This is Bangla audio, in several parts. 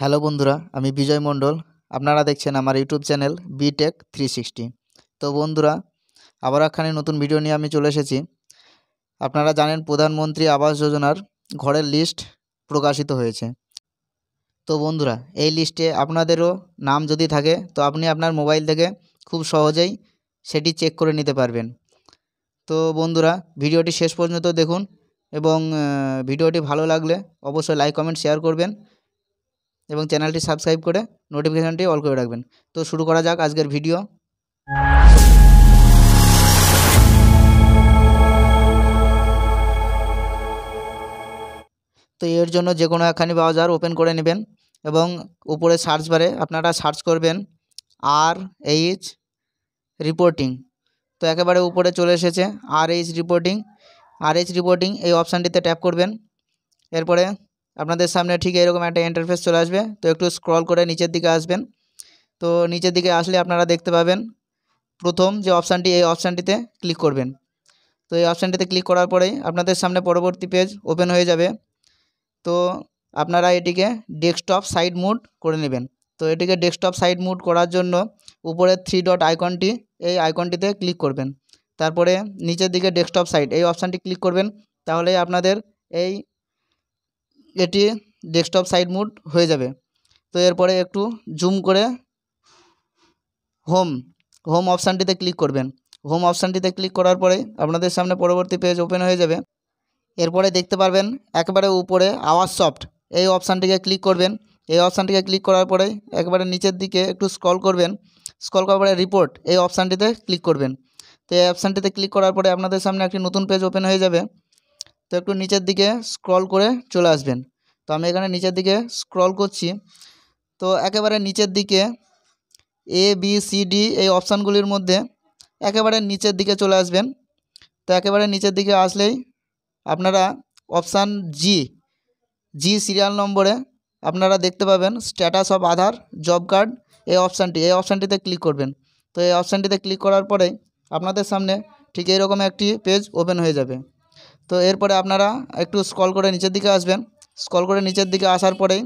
হ্যালো বন্ধুরা আমি বিজয় মণ্ডল আপনারা দেখছেন আমার YouTube channel BTech three sixty তো বন্ধুরা আবার একখানে নতুন ভিডিও নিয়ে আমি চলে এসেছি আপনারা জানেন প্রধানমন্ত্রী আবাস যোজনার ঘরের লিস্ট প্রকাশিত হয়েছে তো বন্ধুরা এই লিস্টে আপনাদেরও নাম যদি থাকে তো আপনি আপনার মোবাইল থেকে খুব সহজেই সেটি চেক করে নিতে পারবেন তো বন্ধুরা ভিডিওটি শেষ পর্যন্ত দেখুন এবং ভিডিওটি ভালো লাগলে অবশ্যই লাইক কমেন্ট শেয়ার করবেন এবং চ্যানেলটি সাবস্ক্রাইব করে নোটিফিকেশানটি অল করে রাখবেন তো শুরু করা যাক আজকের ভিডিও তো এর জন্য যে কোনো একখানি ব্রাউজার ওপেন করে নেবেন এবং উপরে সার্চ বারে আপনারা সার্চ করবেন আর এইচ রিপোর্টিং তো একেবারে উপরে চলে এসেছে R H reporting R H reporting এই অপশানটিতে ট্যাপ করবেন এরপরে আপনাদের সামনে ঠিক এরকম একটা ইন্টারফেস চলে আসবে তো একটু স্ক্রল করে নিচের দিকে আসবেন তো নিচের দিকে আসলে আপনারা দেখতে পাবেন প্রথম যে অপশানটি এই অপশানটিতে ক্লিক করবেন তো এই অপশানটিতে ক্লিক করার পরেই আপনাদের সামনে পরবর্তী পেজ ওপেন হয়ে যাবে তো আপনারা এটিকে ডেস্কটপ সাইড মুড করে নেবেন তো এটিকে ডেস্কটপ সাইড মুড করার জন্য উপরের থ্রি ডট আইকনটি এই আইকনটিতে ক্লিক করবেন তারপরে নিচের দিকে ডেস্কটপ সাইড এই অপশানটি ক্লিক করবেন তাহলে আপনাদের এই এটি ডেস্কটপ সাইড মুড হয়ে যাবে তো এরপরে একটু জুম করে হোম হোম অপশানটিতে ক্লিক করবেন হোম অপশানটিতে ক্লিক করার পরে আপনাদের সামনে পরবর্তী পেজ ওপেন হয়ে যাবে এরপরে দেখতে পারবেন একেবারে উপরে আওয়াজ সফট এই অপশানটিকে ক্লিক করবেন এই অপশানটিকে ক্লিক করার পরে একবারে নিচের দিকে একটু স্ক্রল করবেন স্ক্রল করার পরে রিপোর্ট এই অপশানটিতে ক্লিক করবেন তো এই অপশানটিতে ক্লিক করার পরে আপনাদের সামনে একটি নতুন পেজ ওপেন হয়ে যাবে তো একটু নিচের দিকে স্ক্রল করে চলে আসবেন তো আমি এখানে নিচের দিকে স্ক্রল করছি তো একেবারে নিচের দিকে এ বি সি ডি এই অপশানগুলির মধ্যে একেবারে নিচের দিকে চলে আসবেন তো একেবারে নিচের দিকে আসলেই আপনারা অপশান জি জি সিরিয়াল নম্বরে আপনারা দেখতে পাবেন status of Aadhaar job card এই অপশানটি এই অপশানটিতে ক্লিক করবেন তো এই অপশানটিতে ক্লিক করার পরে আপনাদের সামনে ঠিক রকম একটি পেজ ওপেন হয়ে যাবে তো এরপরে আপনারা একটু স্কল করে নিচের দিকে আসবেন স্কল করে নিচের দিকে আসার পরেই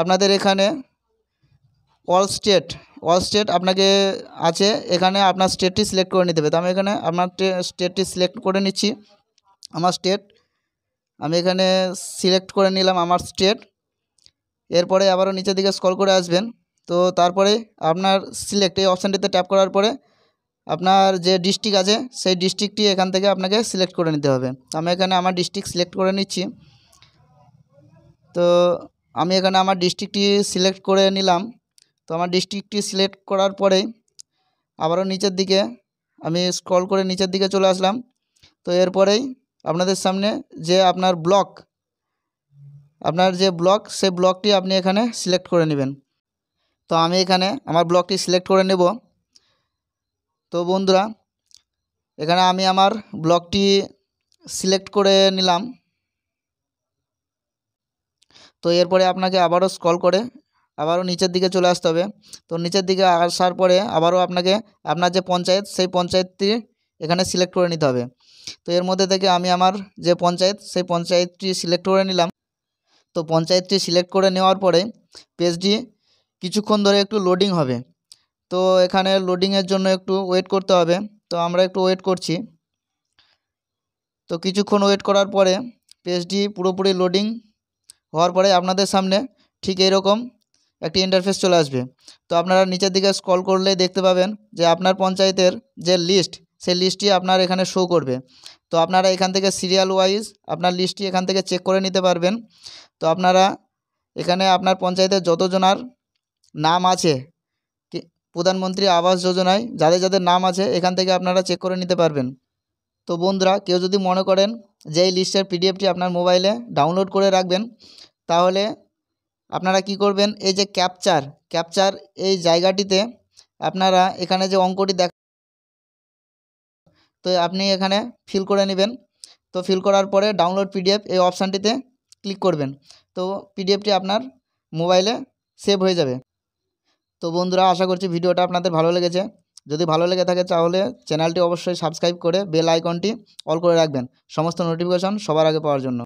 আপনাদের এখানে অল স্টেট অল স্টেট আপনাকে আছে এখানে আপনার স্টেটটি সিলেক্ট করে নিতে হবে তো আমি এখানে আপনার স্টেটটি সিলেক্ট করে নিচ্ছি আমার স্টেট আমি এখানে সিলেক্ট করে নিলাম আমার স্টেট এরপরে আবারও নিচের দিকে স্কল করে আসবেন তো তারপরে আপনার সিলেক্ট এই অপশানটিতে ট্যাপ করার পরে আপনার যে ডিস্ট্রিক্ট আছে সেই ডিস্ট্রিক্টটি এখান থেকে আপনাকে সিলেক্ট করে নিতে হবে আমি এখানে আমার ডিস্ট্রিক্ট সিলেক্ট করে নিচ্ছি তো আমি এখানে আমার ডিস্ট্রিক্টটি সিলেক্ট করে নিলাম তো আমার ডিস্ট্রিক্টটি সিলেক্ট করার পরে আবারও নিচের দিকে আমি স্ক্রল করে নিচের দিকে চলে আসলাম তো এরপরেই আপনাদের সামনে যে আপনার ব্লক আপনার যে ব্লক সেই ব্লকটি আপনি এখানে সিলেক্ট করে নেবেন তো আমি এখানে আমার ব্লকটি সিলেক্ট করে নেব তো বন্ধুরা এখানে আমি আমার ব্লকটি সিলেক্ট করে নিলাম তো এরপরে আপনাকে আবারও স্কল করে আবারও নিচের দিকে চলে আসতে হবে তো নিচের দিকে আসার পরে আবারও আপনাকে আপনার যে পঞ্চায়েত সেই পঞ্চায়েতটি এখানে সিলেক্ট করে নিতে হবে তো এর মধ্যে থেকে আমি আমার যে পঞ্চায়েত সেই পঞ্চায়েতটি সিলেক্ট করে নিলাম তো পঞ্চায়েতটি সিলেক্ট করে নেওয়ার পরে পেজটি কিছুক্ষণ ধরে একটু লোডিং হবে তো এখানে লোডিংয়ের জন্য একটু ওয়েট করতে হবে তো আমরা একটু ওয়েট করছি তো কিছুক্ষণ ওয়েট করার পরে পেজটি পুরোপুরি লোডিং হওয়ার পরে আপনাদের সামনে ঠিক এরকম একটি ইন্টারফেস চলে আসবে তো আপনারা নিচের দিকে স্ক্রল করলে দেখতে পাবেন যে আপনার পঞ্চায়েতের যে লিস্ট সেই লিস্টটি আপনার এখানে শো করবে তো আপনারা এখান থেকে সিরিয়াল ওয়াইজ আপনার লিস্টটি এখান থেকে চেক করে নিতে পারবেন তো আপনারা এখানে আপনার পঞ্চায়েতের যতজনার নাম আছে প্রধানমন্ত্রী আবাস যোজনায় যাদের যাদের নাম আছে এখান থেকে আপনারা চেক করে নিতে পারবেন তো বন্ধুরা কেউ যদি মনে করেন যে এই লিস্টের পিডিএফটি আপনার মোবাইলে ডাউনলোড করে রাখবেন তাহলে আপনারা কি করবেন এই যে ক্যাপচার ক্যাপচার এই জায়গাটিতে আপনারা এখানে যে অঙ্কটি দেখ তো আপনি এখানে ফিল করে নেবেন তো ফিল করার পরে ডাউনলোড পিডিএফ এই অপশানটিতে ক্লিক করবেন তো পিডিএফটি আপনার মোবাইলে সেভ হয়ে যাবে তো বন্ধুরা আশা করছি ভিডিওটা আপনাদের ভালো লেগেছে যদি ভালো লেগে থাকে তাহলে চ্যানেলটি অবশ্যই সাবস্ক্রাইব করে বেল আইকনটি অল করে রাখবেন সমস্ত নোটিফিকেশন সবার আগে পাওয়ার জন্য